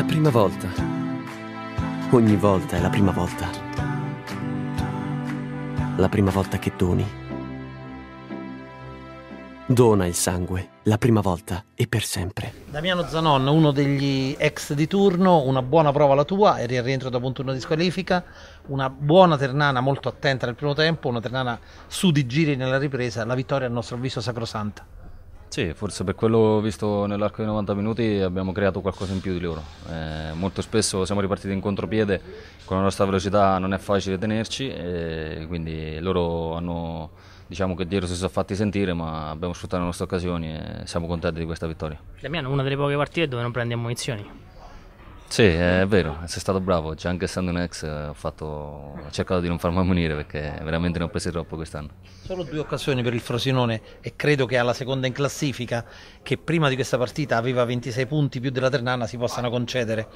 la prima volta. Ogni volta è la prima volta. La prima volta che doni. Dona il sangue, la prima volta e per sempre. Damiano Zanon, uno degli ex di turno, una buona prova la tua, eri al rientro dopo un turno di squalifica, una buona Ternana molto attenta nel primo tempo, una Ternana su di giri nella ripresa, la vittoria a nostro avviso sacrosanta. Sì, forse per quello visto nell'arco dei 90 minuti abbiamo creato qualcosa in più di loro. Eh, molto spesso siamo ripartiti in contropiede, con la nostra velocità non è facile tenerci, eh, quindi loro hanno, diciamo che dietro si sono fatti sentire, ma abbiamo sfruttato le nostre occasioni e siamo contenti di questa vittoria. Damiano, una delle poche partite dove non prendiamo munizioni. Sì, è vero, sei stato bravo, cioè, anche essendo un ex eh, ho, fatto, ho cercato di non farmi ammonire perché veramente ne ho presi troppo quest'anno. Solo due occasioni per il Frosinone e credo che alla seconda in classifica, che prima di questa partita aveva 26 punti più della Ternana, si possano concedere.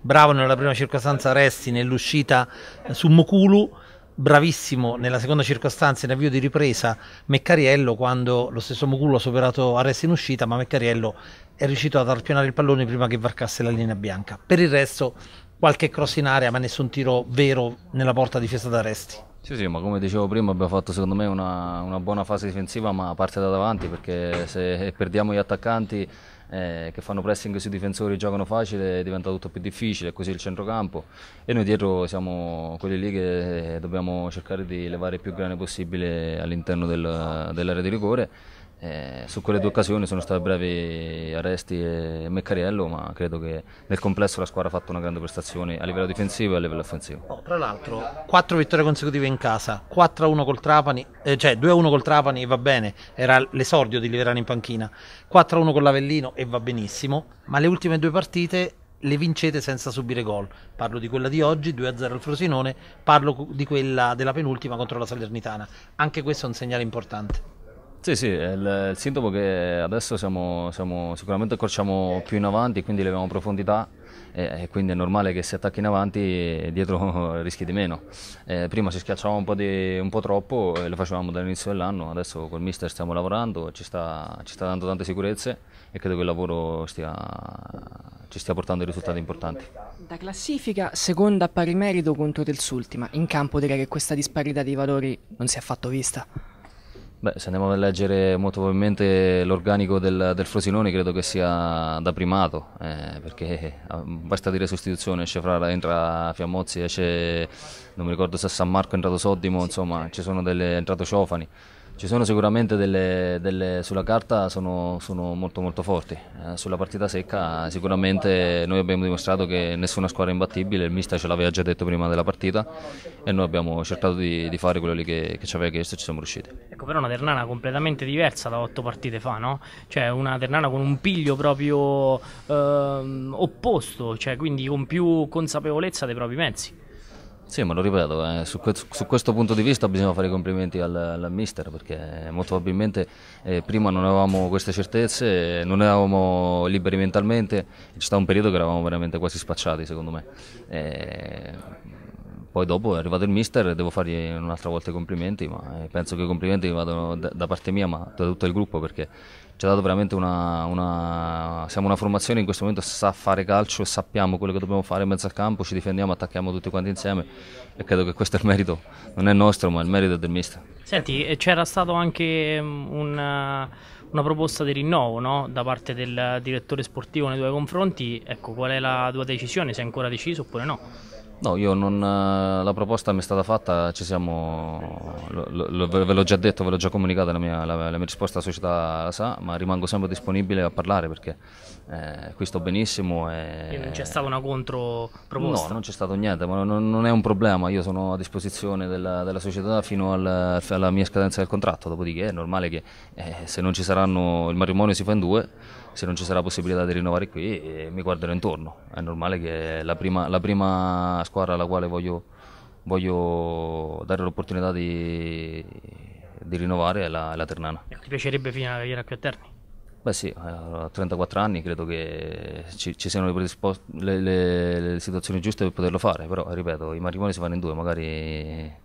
Bravo nella prima circostanza Resti, nell'uscita su Mokulu bravissimo nella seconda circostanza in avvio di ripresa Meccariello quando lo stesso Mugullo ha superato Ares in uscita ma Meccariello è riuscito ad arpionare il pallone prima che varcasse la linea bianca per il resto qualche cross in area ma nessun tiro vero nella porta difesa da Resti sì, sì, ma come dicevo prima abbiamo fatto secondo me una, una buona fase difensiva ma parte da davanti perché se perdiamo gli attaccanti eh, che fanno pressing sui difensori, giocano facile, diventa tutto più difficile, così il centrocampo e noi dietro siamo quelli lì che eh, dobbiamo cercare di levare il più grande possibile all'interno del, dell'area di rigore eh, su quelle due occasioni sono stati bravi Aresti e Meccariello, ma credo che nel complesso la squadra ha fatto una grande prestazione a livello difensivo e a livello offensivo. Oh, tra l'altro, quattro vittorie consecutive in casa, 4-1 col Trapani, eh, cioè 2-1 col Trapani e va bene, era l'esordio di Liverani in panchina, 4-1 con l'Avellino e va benissimo, ma le ultime due partite le vincete senza subire gol. Parlo di quella di oggi, 2-0 al Frosinone, parlo di quella della penultima contro la Salernitana. Anche questo è un segnale importante. Sì, sì, il, il sintomo che adesso siamo, siamo, sicuramente accorciamo più in avanti, quindi leviamo profondità e, e, quindi è normale che se attacchi in avanti dietro rischi di meno. Eh, prima si schiacciava un po, di, un po', troppo e lo facevamo dall'inizio dell'anno, adesso col mister stiamo lavorando, ci sta, ci sta dando tante sicurezze e credo che il lavoro stia, ci stia portando risultati importanti. Da classifica, seconda pari merito contro Telsultima, in campo direi che questa disparità di valori non si è affatto vista. Beh, se andiamo a leggere molto probabilmente l'organico del, del, Frosinone credo che sia da primato, eh, perché eh, basta dire sostituzione, esce Frara, entra Fiammozzi, esce, non mi ricordo se San Marco è entrato Soddimo, sì, insomma, sì. ci sono delle, è entrato Ciofani. Ci sono sicuramente delle, delle sulla carta sono, sono, molto molto forti, eh, sulla partita secca sicuramente noi abbiamo dimostrato che nessuna squadra è imbattibile, il mister ce l'aveva già detto prima della partita e noi abbiamo cercato di, di fare quello che, che, ci aveva chiesto e ci siamo riusciti. Ecco però una Ternana completamente diversa da otto partite fa, no? Cioè una Ternana con un piglio proprio ehm, opposto, cioè quindi con più consapevolezza dei propri mezzi. Sì, ma lo ripeto, eh, su, que su, questo punto di vista bisogna fare i complimenti al, al mister perché molto probabilmente eh, prima non avevamo queste certezze, non eravamo liberi mentalmente, c'è stato un periodo che eravamo veramente quasi spacciati secondo me. Eh, poi dopo è arrivato il mister e devo fargli un'altra volta i complimenti, ma eh, penso che i complimenti vadano da parte mia ma da tutto il gruppo perché ci ha dato veramente una, una, Siamo una formazione in questo momento sa fare calcio e sappiamo quello che dobbiamo fare in mezzo al campo, ci difendiamo, attacchiamo tutti quanti insieme e credo che questo è il merito, non è nostro ma è il merito del mister. Senti, c'era stato anche mm, un una proposta di rinnovo no? da parte del direttore sportivo nei tuoi confronti. Ecco, qual è la tua decisione? Sei ancora deciso oppure no? No, io non, eh, la proposta mi è stata fatta, siamo, lo, lo, ve l'ho già detto, ve l'ho già comunicata, la mia, la, la mia risposta alla società la sa, ma rimango sempre disponibile a parlare perché eh, qui sto benissimo. E... e non c'è stata una controproposta? No, non c'è stato niente, ma non, non, è un problema, io sono a disposizione della, della società fino al, alla mia scadenza del contratto, dopodiché è normale che eh, se non ci saranno il matrimonio si fa in due se non ci sarà possibilità di rinnovare qui eh, mi guarderò intorno. È normale che la prima, la prima squadra alla quale voglio, voglio dare l'opportunità di, di, rinnovare è la, la Ternana. Ti piacerebbe finire la carriera qui a Terni? Beh sì, eh, a 34 anni credo che ci, ci siano le, le, le, situazioni giuste per poterlo fare, però ripeto, i matrimoni si fanno in due, magari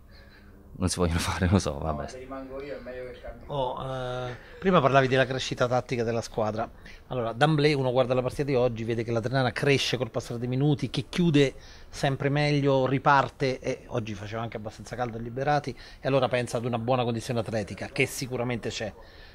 non si vogliono fare, lo so, vabbè. No, rimango io, è meglio che cambi. Oh, eh, prima parlavi della crescita tattica della squadra. Allora, D'Amblé, uno guarda la partita di oggi, vede che la Ternana cresce col passare dei minuti, che chiude sempre meglio, riparte e oggi faceva anche abbastanza caldo a liberati e allora pensa ad una buona condizione atletica, che sicuramente c'è.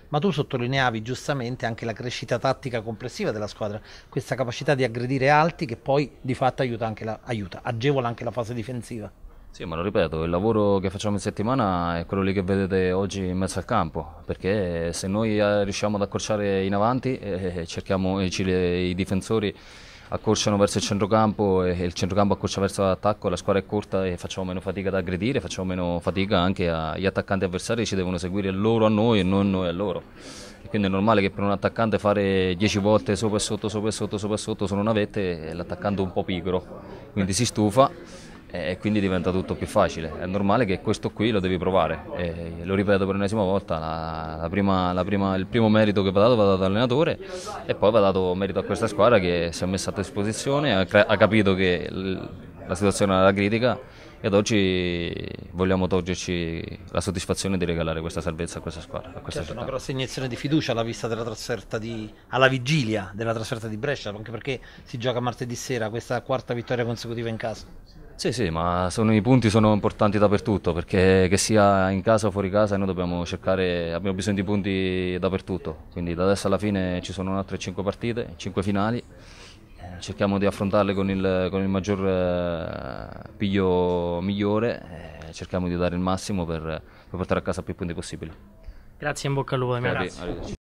Ma tu sottolineavi giustamente anche la crescita tattica complessiva della squadra, questa capacità di aggredire alti che poi di fatto aiuta anche la, aiuta, agevola anche la fase difensiva. Sì, ma lo ripeto, il lavoro che facciamo in settimana è quello lì che vedete oggi in mezzo al campo, perché se noi eh, riusciamo ad accorciare in avanti, eh, eh cerchiamo, i, i difensori accorciano verso il centrocampo e il centrocampo accorcia verso l'attacco, la squadra è corta e facciamo meno fatica ad aggredire, facciamo meno fatica anche agli attaccanti avversari, ci devono seguire loro a noi e non noi a loro. quindi è normale che per un attaccante fare 10 volte sopra e sotto, sopra e sotto, sopra e sotto, sopra e sotto sono navette, l'attaccante è un po' pigro, quindi si stufa e quindi diventa tutto più facile. È normale che questo qui lo devi provare. E lo ripeto per l'ennesima volta: la, la prima, la prima, il primo merito che va dato va dato all'allenatore e poi va dato merito a questa squadra che si è messa a disposizione, ha, ha capito che la situazione era critica e ad oggi vogliamo toglierci la soddisfazione di regalare questa salvezza a questa squadra. A questa certo, una grossa iniezione di fiducia alla, di, alla vigilia della trasferta di Brescia, anche perché si gioca martedì sera questa quarta vittoria consecutiva in casa. Sì, sì, ma sono, i punti sono importanti dappertutto, perché che sia in casa o fuori casa noi dobbiamo cercare, abbiamo bisogno di punti dappertutto, quindi da adesso alla fine ci sono altre 5 partite, 5 finali, eh, cerchiamo di affrontarle con il, con il maggior eh, piglio migliore, eh, cerchiamo di dare il massimo per, per portare a casa più punti possibili. Grazie, in bocca al lupo. Grazie. Arrivederci.